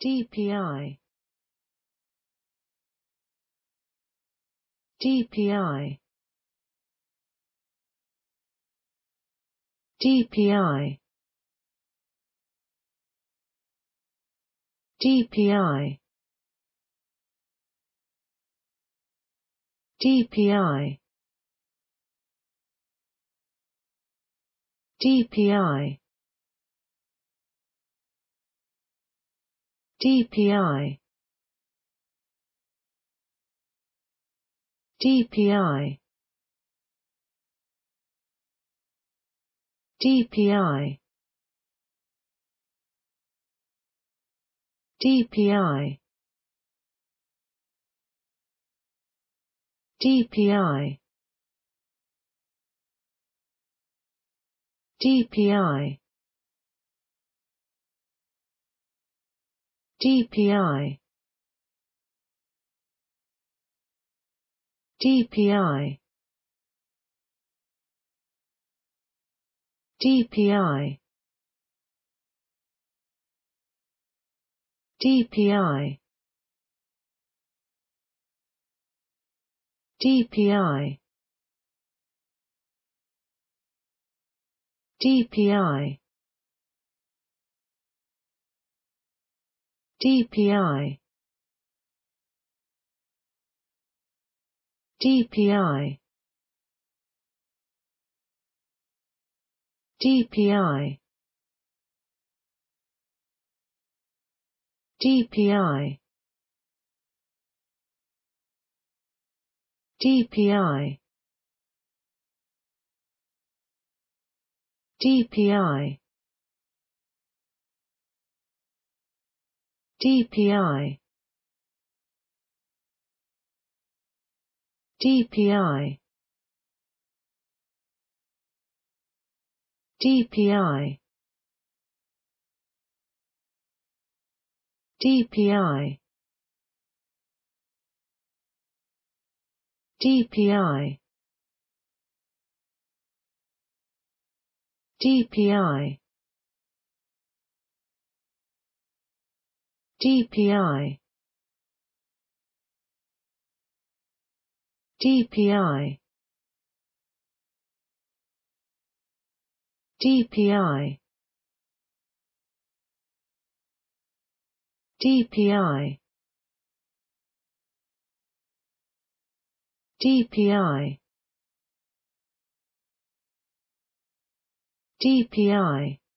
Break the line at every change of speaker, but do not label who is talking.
DPI DPI DPI DPI DPI DPI DPI DPI DPI DPI DPI DPI DPI DPI DPI DPI DPI DPI DPI DPI DPI DPI DPI DPI DPI DPI DPI DPI DPI DPI DPI DPI DPI DPI DPI DPI